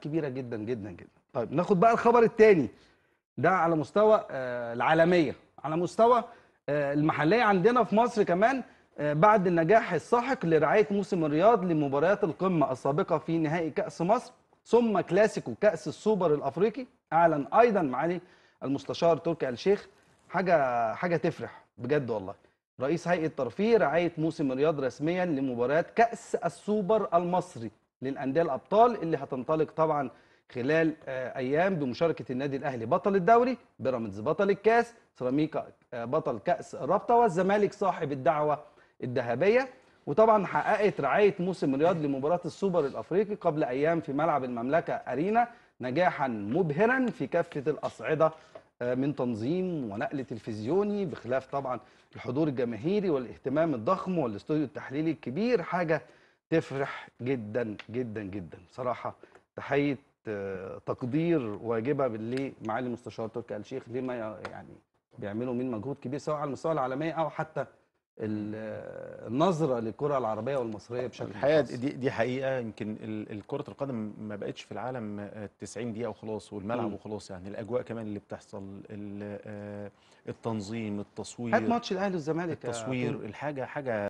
كبيره جدا جدا جدا طيب ناخد بقى الخبر الثاني ده على مستوى آه، العالميه على مستوى آه، المحليه عندنا في مصر كمان آه، بعد النجاح الساحق لرعايه موسم الرياض لمباريات القمه السابقه في نهائي كاس مصر ثم كلاسيكو كاس السوبر الافريقي اعلن ايضا معالي المستشار تركي الشيخ حاجه حاجه تفرح بجد والله رئيس هيئه ترفيه رعايه موسم الرياض رسميا لمباريات كاس السوبر المصري للانديه الابطال اللي هتنطلق طبعا خلال آه، ايام بمشاركه النادي الاهلي بطل الدوري بيراميدز بطل الكاس سيراميكا آه، بطل كاس رابطه والزمالك صاحب الدعوه الذهبيه وطبعا حققت رعايه موسم رياض لمباراه السوبر الافريقي قبل ايام في ملعب المملكه ارينا نجاحا مبهرا في كافه الاصعده آه، من تنظيم ونقل تلفزيوني بخلاف طبعا الحضور الجماهيري والاهتمام الضخم والاستوديو التحليلي الكبير حاجه تفرح جدا جدا جدا صراحه تحيه آه، تقدير واجبه باللي معالي مستشار تركي آل الشيخ لما يعني بيعملوا من مجهود كبير سواء على المستوى العالمي او حتى النظره للكره العربيه والمصريه بشكل الحقيقه خاص. دي دي حقيقه يمكن الكره القدم ما بقتش في العالم 90 آه، دقيقه وخلاص والملعب وخلاص يعني الاجواء كمان اللي بتحصل آه، التنظيم التصوير هات ماتش الاهلي والزمالك التصوير الحاجه حاجه